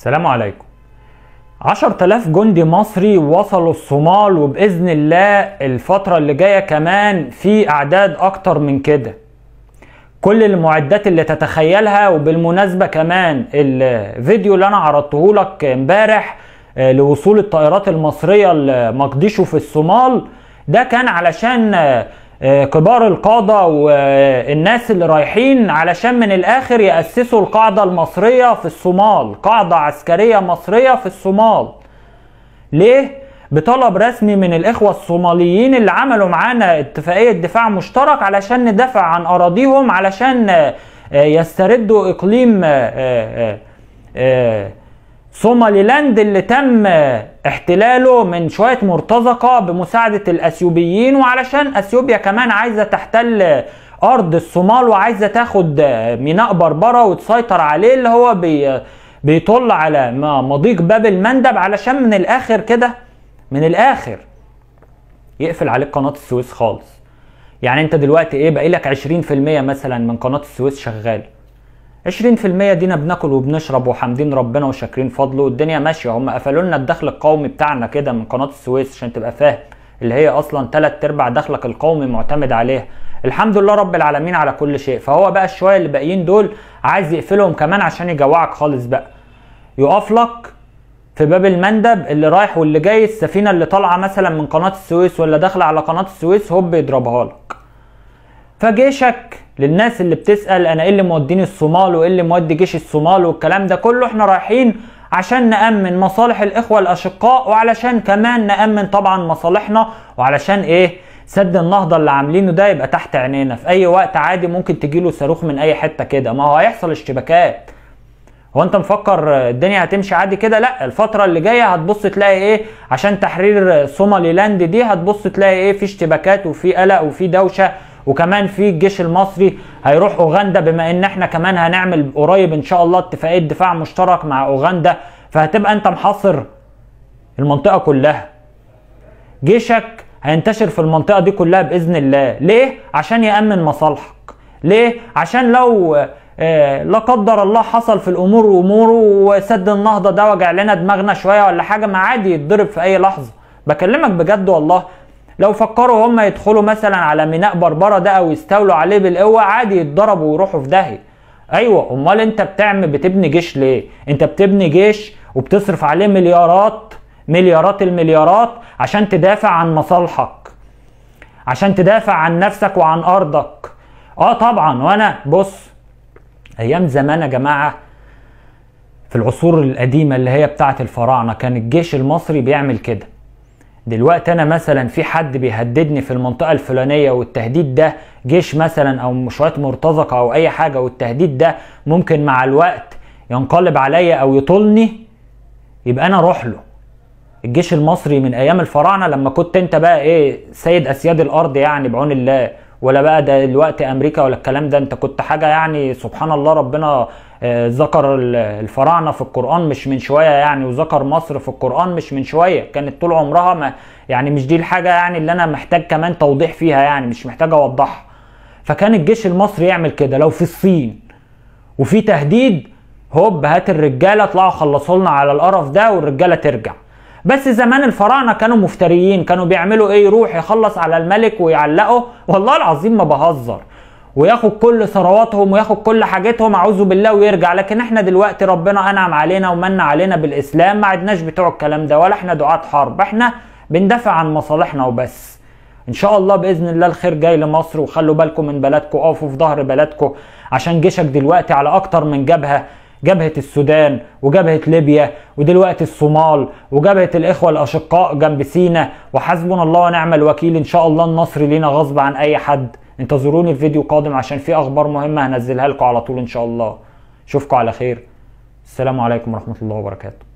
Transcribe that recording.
السلام عليكم 10000 جندي مصري وصلوا الصومال وبإذن الله الفترة اللي جاية كمان في أعداد أكتر من كده كل المعدات اللي تتخيلها وبالمناسبة كمان الفيديو اللي أنا عرضته لك امبارح آه، لوصول الطائرات المصرية لمقديشو في الصومال ده كان علشان آه، آه، كبار القادة والناس اللي رايحين علشان من الآخر يأسسوا القاعدة المصرية في الصومال قاعدة عسكرية مصرية في الصومال ليه؟ بطلب رسمي من الإخوة الصوماليين اللي عملوا معانا اتفاقية دفاع مشترك علشان ندافع عن أراضيهم علشان آه، آه، يستردوا إقليم لاند اللي تم احتلاله من شوية مرتزقة بمساعدة الأثيوبيين وعلشان أثيوبيا كمان عايزة تحتل أرض الصومال وعايزة تاخد ميناء بربرة وتسيطر عليه اللي هو بي بيطل على مضيق باب المندب علشان من الآخر كده من الآخر يقفل عليك قناة السويس خالص يعني أنت دلوقتي إيه باقي لك 20% مثلا من قناة السويس شغاله 20% دينا بناكل وبنشرب وحامدين ربنا وشاكرين فضله والدنيا ماشيه هم قفلوا لنا الدخل القومي بتاعنا كده من قناه السويس عشان تبقى فاهم اللي هي اصلا ثلاث ارباع دخلك القومي معتمد عليها الحمد لله رب العالمين على كل شيء فهو بقى الشويه اللي باقيين دول عايز يقفلهم كمان عشان يجوعك خالص بقى يقف لك في باب المندب اللي رايح واللي جاي السفينه اللي طالعه مثلا من قناه السويس ولا داخله على قناه السويس هوب يضربها لك فجيشك للناس اللي بتسال انا ايه اللي موديني الصومال وايه اللي مودي جيش الصومال والكلام ده كله احنا رايحين عشان نامن مصالح الاخوه الاشقاء وعلشان كمان نامن طبعا مصالحنا وعلشان ايه سد النهضه اللي عاملينه ده يبقى تحت عينينا في اي وقت عادي ممكن تجي له صاروخ من اي حته كده ما هو هيحصل اشتباكات هو انت مفكر الدنيا هتمشي عادي كده لا الفتره اللي جايه هتبص تلاقي ايه عشان تحرير صومالي لاند دي هتبص تلاقي ايه في اشتباكات وفي قلق وفي دوشه وكمان في الجيش المصري هيروح اوغندا بما ان احنا كمان هنعمل قريب ان شاء الله اتفاقيه دفاع مشترك مع اوغندا فهتبقى انت محاصر المنطقه كلها جيشك هينتشر في المنطقه دي كلها باذن الله ليه عشان يامن مصالحك ليه عشان لو آه، لا قدر الله حصل في الامور واموره وسد النهضه ده وجع لنا دماغنا شويه ولا حاجه ما عادي يتضرب في اي لحظه بكلمك بجد والله لو فكروا هم يدخلوا مثلا على ميناء بربره ده او يستولوا عليه بالقوه عادي يتضربوا ويروحوا في داهيه ايوه امال انت بتعمل بتبني جيش ليه انت بتبني جيش وبتصرف عليه مليارات مليارات المليارات عشان تدافع عن مصالحك عشان تدافع عن نفسك وعن ارضك اه طبعا وانا بص ايام زمان يا جماعه في العصور القديمه اللي هي بتاعه الفراعنه كان الجيش المصري بيعمل كده دلوقتي انا مثلا في حد بيهددني في المنطقه الفلانيه والتهديد ده جيش مثلا او شويه مرتزقه او اي حاجه والتهديد ده ممكن مع الوقت ينقلب عليا او يطولني يبقى انا اروح له الجيش المصري من ايام الفراعنه لما كنت انت بقى ايه سيد اسياد الارض يعني بعون الله ولا بقى دلوقتي امريكا ولا الكلام ده انت كنت حاجه يعني سبحان الله ربنا آه، ذكر الفراعنه في القران مش من شويه يعني وذكر مصر في القران مش من شويه كانت طول عمرها ما يعني مش دي الحاجه يعني اللي انا محتاج كمان توضيح فيها يعني مش محتاج اوضحها فكان الجيش المصري يعمل كده لو في الصين وفي تهديد هوب هات الرجاله اطلعوا خلصوا لنا على القرف ده والرجاله ترجع بس زمان الفراعنه كانوا مفتريين كانوا بيعملوا ايه يروح يخلص على الملك ويعلقه والله العظيم ما بهزر وياخد كل ثرواتهم وياخد كل حاجتهم اعوذ بالله ويرجع لكن احنا دلوقتي ربنا انعم علينا ومن علينا بالاسلام ما عدناش بتوع الكلام ده ولا احنا دعاة حرب احنا بندافع عن مصالحنا وبس ان شاء الله باذن الله الخير جاي لمصر وخلوا بالكم من بلدكم اقفوا في ظهر بلدكم عشان جيشك دلوقتي على اكتر من جبهه جبهة السودان وجبهة ليبيا ودلوقتي الصومال وجبهة الإخوة الأشقاء جنب سينا وحسبنا الله ونعم الوكيل إن شاء الله النصر لينا غصب عن أي حد انتظروني في فيديو قادم عشان في اخبار مهمه هنزلها لكم على طول ان شاء الله اشوفكم على خير السلام عليكم ورحمه الله وبركاته